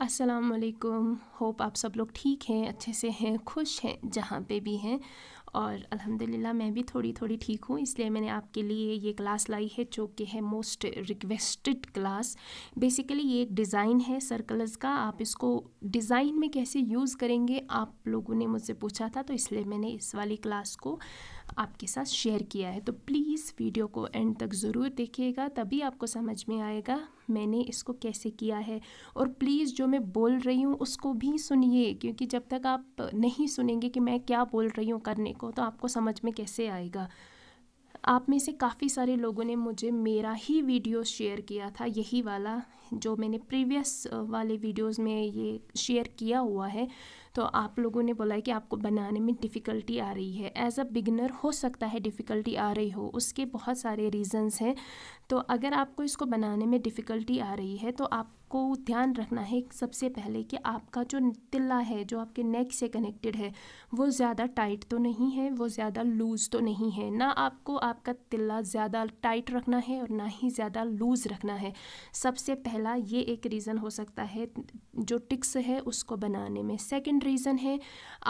असलकुम होप आप सब लोग ठीक हैं अच्छे से हैं खुश हैं जहाँ पे भी हैं और अल्हम्दुलिल्लाह मैं भी थोड़ी थोड़ी ठीक हूँ इसलिए मैंने आपके लिए ये क्लास लाई है जो कि है मोस्ट रिक्वेस्टेड क्लास बेसिकली ये एक डिज़ाइन है सर्कल्स का आप इसको डिज़ाइन में कैसे यूज़ करेंगे आप लोगों ने मुझसे पूछा था तो इसलिए मैंने इस वाली क्लास को आपके साथ शेयर किया है तो प्लीज़ वीडियो को एंड तक ज़रूर देखिएगा तभी आपको समझ में आएगा मैंने इसको कैसे किया है और प्लीज़ जो मैं बोल रही हूँ उसको भी सुनिए क्योंकि जब तक आप नहीं सुनेंगे कि मैं क्या बोल रही हूँ करने को तो आपको समझ में कैसे आएगा आप में से काफ़ी सारे लोगों ने मुझे मेरा ही वीडियो शेयर किया था यही वाला जो मैंने प्रीवियस वाले वीडियोस में ये शेयर किया हुआ है तो आप लोगों ने बोला है कि आपको बनाने में डिफ़िकल्टी आ रही है एज अ बिगनर हो सकता है डिफ़िकल्टी आ रही हो उसके बहुत सारे रीजंस हैं तो अगर आपको इसको बनाने में डिफ़िकल्टी आ रही है तो आपको ध्यान रखना है सबसे पहले कि आपका जो तिल्ला है जो आपके नेक से कनेक्टेड है वो ज़्यादा टाइट तो नहीं है वो ज़्यादा लूज़ तो नहीं है ना आपको आपका तिल्ला ज़्यादा टाइट रखना है और ना ही ज़्यादा लूज़ रखना है सबसे पहले पहला ये एक रीज़न हो सकता है जो टिक्स है उसको बनाने में सेकंड रीज़न है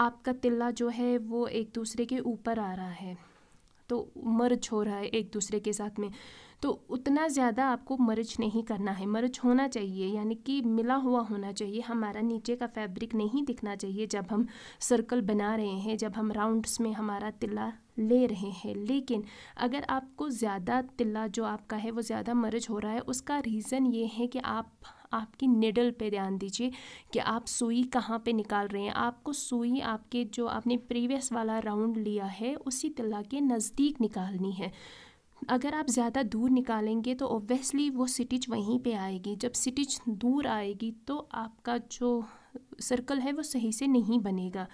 आपका तिल्ला जो है वो एक दूसरे के ऊपर आ रहा है तो मर्ज हो रहा है एक दूसरे के साथ में तो उतना ज़्यादा आपको मर्च नहीं करना है मर्च होना चाहिए यानी कि मिला हुआ होना चाहिए हमारा नीचे का फैब्रिक नहीं दिखना चाहिए जब हम सर्कल बना रहे हैं जब हम राउंड्स में हमारा तिल्ला ले रहे हैं लेकिन अगर आपको ज़्यादा तिल्ला जो आपका है वो ज़्यादा मर्ज हो रहा है उसका रीज़न ये है कि आप आपकी निडल पे ध्यान दीजिए कि आप सुई कहाँ पे निकाल रहे हैं आपको सुई आपके जो आपने प्रीवियस वाला राउंड लिया है उसी तिल्ला के नज़दीक निकालनी है अगर आप ज़्यादा दूर निकालेंगे तो ओबियसली वो सिटिच वहीं पे आएगी जब सिटिच दूर आएगी तो आपका जो सर्कल है वो सही से नहीं बनेगा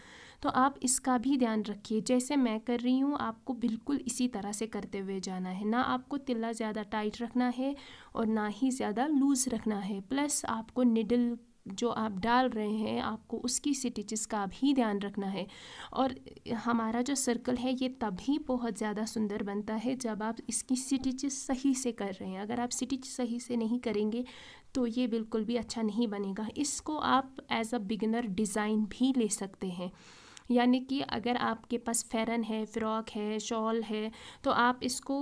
तो आप इसका भी ध्यान रखिए जैसे मैं कर रही हूँ आपको बिल्कुल इसी तरह से करते हुए जाना है ना आपको तिल्ला ज़्यादा टाइट रखना है और ना ही ज़्यादा लूज़ रखना है प्लस आपको निडल जो आप डाल रहे हैं आपको उसकी स्टिचेस का भी ध्यान रखना है और हमारा जो सर्कल है ये तभी बहुत ज़्यादा सुंदर बनता है जब आप इसकी स्टिचेस सही से कर रहे हैं अगर आप स्टिच सही से नहीं करेंगे तो ये बिल्कुल भी अच्छा नहीं बनेगा इसको आप एज अ बिगिनर डिज़ाइन भी ले सकते हैं यानी कि अगर आपके पास फेरन है फ्रॉक है शॉल है तो आप इसको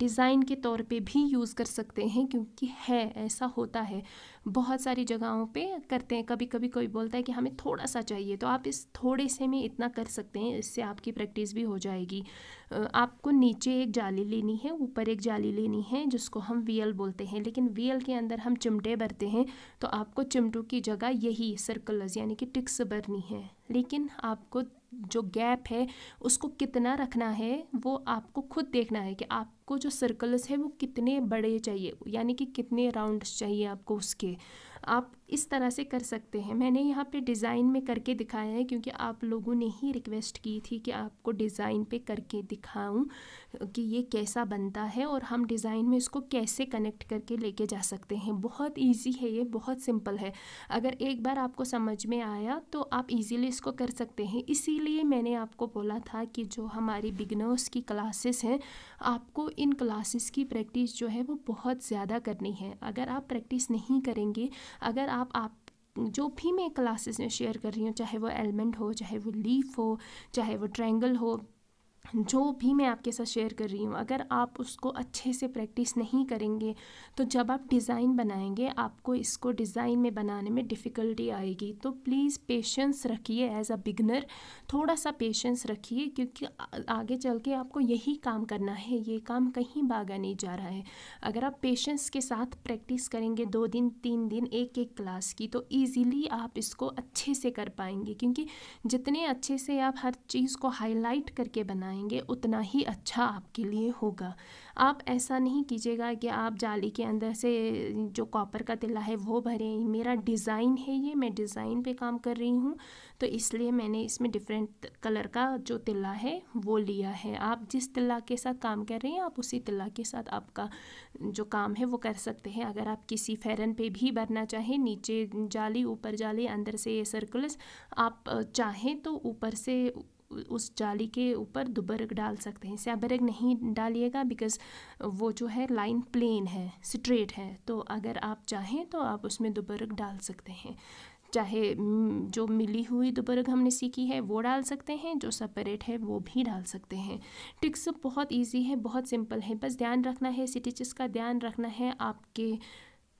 डिज़ाइन के तौर पे भी यूज़ कर सकते हैं क्योंकि है ऐसा होता है बहुत सारी जगहों पे करते हैं कभी कभी कोई बोलता है कि हमें थोड़ा सा चाहिए तो आप इस थोड़े से में इतना कर सकते हैं इससे आपकी प्रैक्टिस भी हो जाएगी आपको नीचे एक जाली लेनी है ऊपर एक जाली लेनी है जिसको हम वीएल बोलते हैं लेकिन वीएल के अंदर हम चिमटे भरते हैं तो आपको चिमटों की जगह यही सर्कल्स यानी कि टिक्स भरनी है लेकिन आपको जो गैप है उसको कितना रखना है वो आपको खुद देखना है कि आपको जो सर्कल्स है वो कितने बड़े चाहिए यानी कि कितने राउंड्स चाहिए आपको उसके be आप इस तरह से कर सकते हैं मैंने यहाँ पे डिज़ाइन में करके दिखाया है क्योंकि आप लोगों ने ही रिक्वेस्ट की थी कि आपको डिज़ाइन पे करके दिखाऊं कि ये कैसा बनता है और हम डिज़ाइन में इसको कैसे कनेक्ट करके लेके जा सकते हैं बहुत इजी है ये बहुत सिंपल है अगर एक बार आपको समझ में आया तो आप इजीली इसको कर सकते हैं इसी मैंने आपको बोला था कि जो हमारी बिगनर्स की क्लासेस हैं आपको इन क्लासेस की प्रैक्टिस जो है वो बहुत ज़्यादा करनी है अगर आप प्रैक्टिस नहीं करेंगे अगर आप आप जो भी मैं क्लासेस में शेयर कर रही हूँ चाहे वो एलिमेंट हो चाहे वो लीफ हो चाहे वो ट्रैंगल हो जो भी मैं आपके साथ शेयर कर रही हूँ अगर आप उसको अच्छे से प्रैक्टिस नहीं करेंगे तो जब आप डिज़ाइन बनाएंगे आपको इसको डिज़ाइन में बनाने में डिफ़िकल्टी आएगी तो प्लीज़ पेशेंस रखिए एज अ बिगनर थोड़ा सा पेशेंस रखिए क्योंकि आगे चल के आपको यही काम करना है ये काम कहीं भागा नहीं जा रहा है अगर आप पेशेंस के साथ प्रैक्टिस करेंगे दो दिन तीन दिन एक एक क्लास की तो ईज़िली आप इसको अच्छे से कर पाएंगे क्योंकि जितने अच्छे से आप हर चीज़ को हाईलाइट करके बनाएँ बनाएंगे उतना ही अच्छा आपके लिए होगा आप ऐसा नहीं कीजिएगा कि आप जाली के अंदर से जो कॉपर का तिला है वो भरें मेरा डिज़ाइन है ये मैं डिज़ाइन पे काम कर रही हूँ तो इसलिए मैंने इसमें डिफरेंट कलर का जो तिला है वो लिया है आप जिस तिला के साथ काम कर रहे हैं आप उसी तिला के साथ आपका जो काम है वो कर सकते हैं अगर आप किसी फेरन पे भी भरना चाहें नीचे जाली ऊपर जाली अंदर से ये सर्कुलस आप चाहें तो ऊपर से उस जाली के ऊपर दुबरग डाल सकते हैं सैबरग नहीं डालिएगा बिकॉज वो जो है लाइन प्लेन है स्ट्रेट है तो अगर आप चाहें तो आप उसमें दुबरग डाल सकते हैं चाहे जो मिली हुई दुबरग हमने सीखी है वो डाल सकते हैं जो सेपरेट है वो भी डाल सकते हैं टिक्स बहुत इजी है बहुत सिंपल है बस ध्यान रखना है स्टिचेस का ध्यान रखना है आपके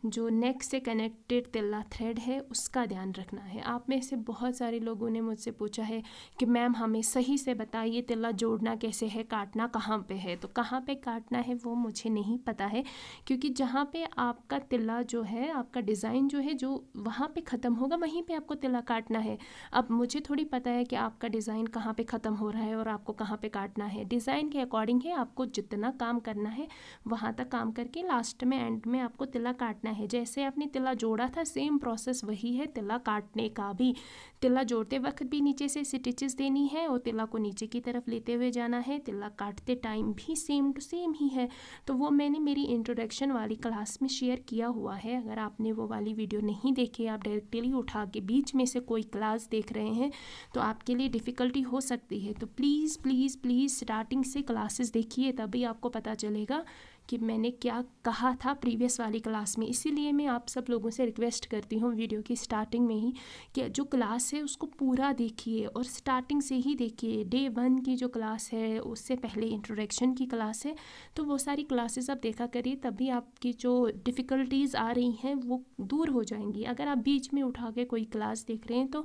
जो नेक से कनेक्टेड तिल्ला थ्रेड है उसका ध्यान रखना है आप में से बहुत सारे लोगों ने मुझसे पूछा है कि मैम हमें सही से बताइए तिल्ला जोड़ना कैसे है काटना कहाँ पे है तो कहाँ पे काटना है वो मुझे नहीं पता है क्योंकि जहाँ पे आपका तिल्ला जो है आपका डिज़ाइन जो है जो वहाँ पे ख़त्म होगा वहीं पर आपको तिल्ला काटना है अब मुझे थोड़ी पता है कि आपका डिज़ाइन कहाँ पर ख़त्म हो रहा है और आपको कहाँ पर काटना है डिज़ाइन के अकॉर्डिंग है आपको जितना काम करना है वहाँ तक काम करके लास्ट में एंड में आपको तिल्ला काटना है जैसे आपने तिला जोड़ा था सेम प्रोसेस वही है तिला काटने का भी तिला जोड़ते वक्त भी नीचे से स्टिचेस देनी है और तिला को नीचे की तरफ लेते हुए जाना है तिला काटते टाइम भी सेम टू सेम ही है तो वो मैंने मेरी इंट्रोडक्शन वाली क्लास में शेयर किया हुआ है अगर आपने वो वाली वीडियो नहीं देखी आप डायरेक्टली उठा के बीच में से कोई क्लास देख रहे हैं तो आपके लिए डिफ़िकल्टी हो सकती है तो प्लीज़ प्लीज़ प्लीज़ स्टार्टिंग से क्लासेस देखिए तभी आपको पता चलेगा कि मैंने क्या कहा था प्रीवियस वाली क्लास में इसीलिए मैं आप सब लोगों से रिक्वेस्ट करती हूँ वीडियो की स्टार्टिंग में ही कि जो क्लास है उसको पूरा देखिए और स्टार्टिंग से ही देखिए डे वन की जो क्लास है उससे पहले इंट्रोडक्शन की क्लास है तो वो सारी क्लासेस आप देखा करिए तभी आपकी जो डिफ़िकल्टीज़ आ रही हैं वो दूर हो जाएंगी अगर आप बीच में उठा के कोई क्लास देख रहे हैं तो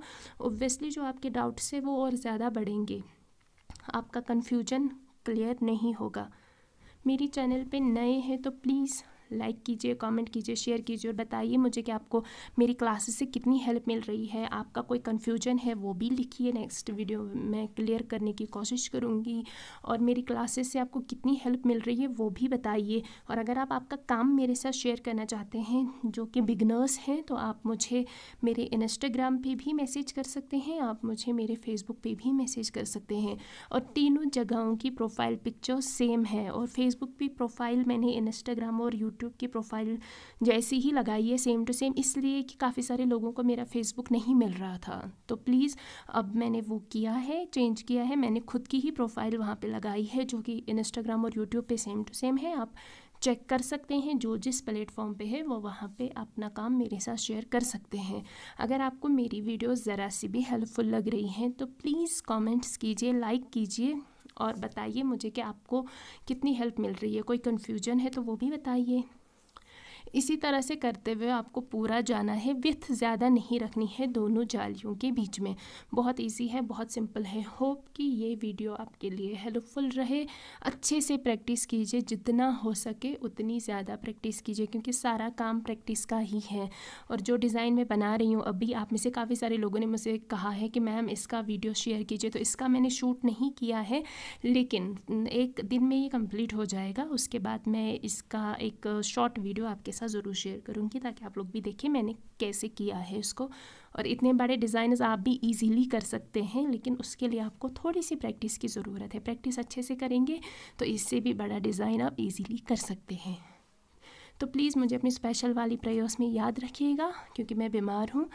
ओब्वियसली जो आपके डाउट्स है वो और ज़्यादा बढ़ेंगे आपका कन्फ्यूजन क्लियर नहीं होगा मेरी चैनल पे नए हैं तो प्लीज़ लाइक कीजिए कमेंट कीजिए शेयर कीजिए और बताइए मुझे कि आपको मेरी क्लासेस से कितनी हेल्प मिल रही है आपका कोई कन्फ्यूजन है वो भी लिखिए नेक्स्ट वीडियो में क्लियर करने की कोशिश करूँगी और मेरी क्लासेस से आपको कितनी हेल्प मिल रही है वो भी बताइए और अगर आप आपका काम मेरे साथ शेयर करना चाहते हैं जो कि बिगनर्स हैं तो आप मुझे मेरे इंस्टाग्राम पर भी मैसेज कर सकते हैं आप मुझे मेरे फेसबुक पर भी मैसेज कर सकते हैं और तीनों जगहों की प्रोफाइल पिक्चर सेम है और फेसबुक भी प्रोफाइल मैंने इंस्टाग्राम और यूट्यूब यूट्यूब की प्रोफाइल जैसी ही लगाई है सेम टू सेम इसलिए कि काफ़ी सारे लोगों को मेरा फेसबुक नहीं मिल रहा था तो प्लीज़ अब मैंने वो किया है चेंज किया है मैंने खुद की ही प्रोफाइल वहाँ पर लगाई है जो कि इंस्टाग्राम और यूट्यूब पर सेम टू सेम है आप चेक कर सकते हैं जो जिस प्लेटफॉर्म पे है वो वहाँ पे अपना काम मेरे साथ शेयर कर सकते हैं अगर आपको मेरी वीडियो ज़रा सी भी हेल्पफुल लग रही हैं तो प्लीज़ कमेंट्स कीजिए लाइक कीजिए और बताइए मुझे कि आपको कितनी हेल्प मिल रही है कोई कन्फ्यूजन है तो वो भी बताइए इसी तरह से करते हुए आपको पूरा जाना है विथ ज़्यादा नहीं रखनी है दोनों जालियों के बीच में बहुत ईजी है बहुत सिंपल है होप कि ये वीडियो आपके लिए हेल्पफुल रहे अच्छे से प्रैक्टिस कीजिए जितना हो सके उतनी ज़्यादा प्रैक्टिस कीजिए क्योंकि सारा काम प्रैक्टिस का ही है और जो डिज़ाइन मैं बना रही हूँ अभी आप में से काफ़ी सारे लोगों ने मुझे कहा है कि मैम इसका वीडियो शेयर कीजिए तो इसका मैंने शूट नहीं किया है लेकिन एक दिन में ये कंप्लीट हो जाएगा उसके बाद मैं इसका एक शॉर्ट वीडियो आपके साथ का ज़रूर शेयर करूँगी ताकि आप लोग भी देखें मैंने कैसे किया है इसको और इतने बड़े डिज़ाइन आप भी इजीली कर सकते हैं लेकिन उसके लिए आपको थोड़ी सी प्रैक्टिस की ज़रूरत है प्रैक्टिस अच्छे से करेंगे तो इससे भी बड़ा डिज़ाइन आप ईज़िली कर सकते हैं तो प्लीज़ मुझे अपनी स्पेशल वाली प्रेयर्स में याद रखिएगा क्योंकि मैं बीमार हूँ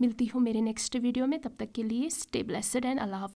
मिलती हूँ मेरे नेक्स्ट वीडियो में तब तक के लिए स्टे ब्लेसड एंड अल्लाह